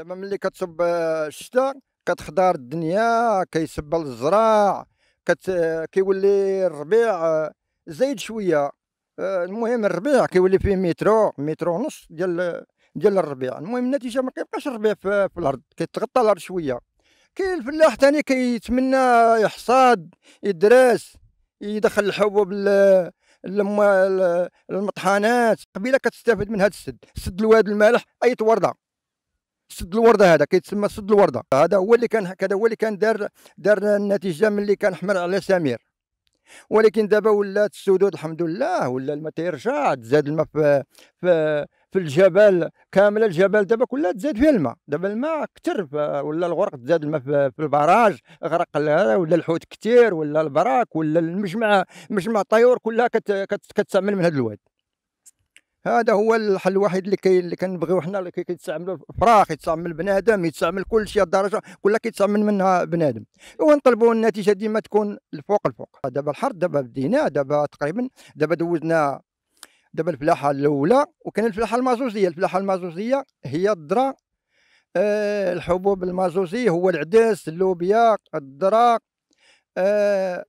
دابا ملي كتصب آه، الشتاء كتخضر الدنيا كيسبل الزراع كت آه، كيولي الربيع آه، زايد شويه المهم الربيع كيولي فيه مترو مترو ونص ديال ديال الربيع المهم النتيجه ما كيبقاش الربيع في, في الارض كيتغطى الارض شويه كاين الفلاح ثاني كيتمنى يحصاد يدرس يدخل الحبوب المطحنات قبيله كتستافد من هذا السد سد الواد المالح اي ورده سد الورده هذا كيتسمى سد الورده هذا هو اللي كان هكذا هو اللي كان دار دار النتيجه ملي كان حمر على سمير ولكن دابا ولات السدود الحمد لله ولا الماء تيرجع تزاد الماء في, في في الجبل كامله الجبل دابا كلها تزاد فيها الماء دابا الماء كثر ولا الغرق تزاد الماء في البراج غرق ولا الحوت كثير ولا البراك ولا المجمع مجمع الطيور كلها كتستعمل من هذا الواد هذا هو الحل الوحيد اللي كاين اللي كنبغيو حنا اللي كيتستعملوا الفراخ يتستعمل بنادم يتستعمل كل شيء الدرجه كلها كيتستعمل منها بنادم ونطلبوا النتيجه ديما تكون الفوق الفوق دابا الحر دابا بدينا دابا تقريبا دابا دوزنا دابا الفلاحه الاولى وكان الفلاحه المازوزيه الفلاحه المازوزيه هي الذره أه الحبوب المازوزي هو العدس اللوبيا الذره أه,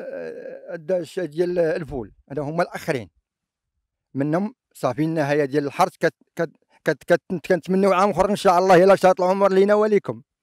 آه، ديال الفول هذا هما الاخرين منهم صافي النهايه ديال الحرث كت كت كت كنتمنوا عام اخر ان شاء الله الا شاط العمر لينا وليكم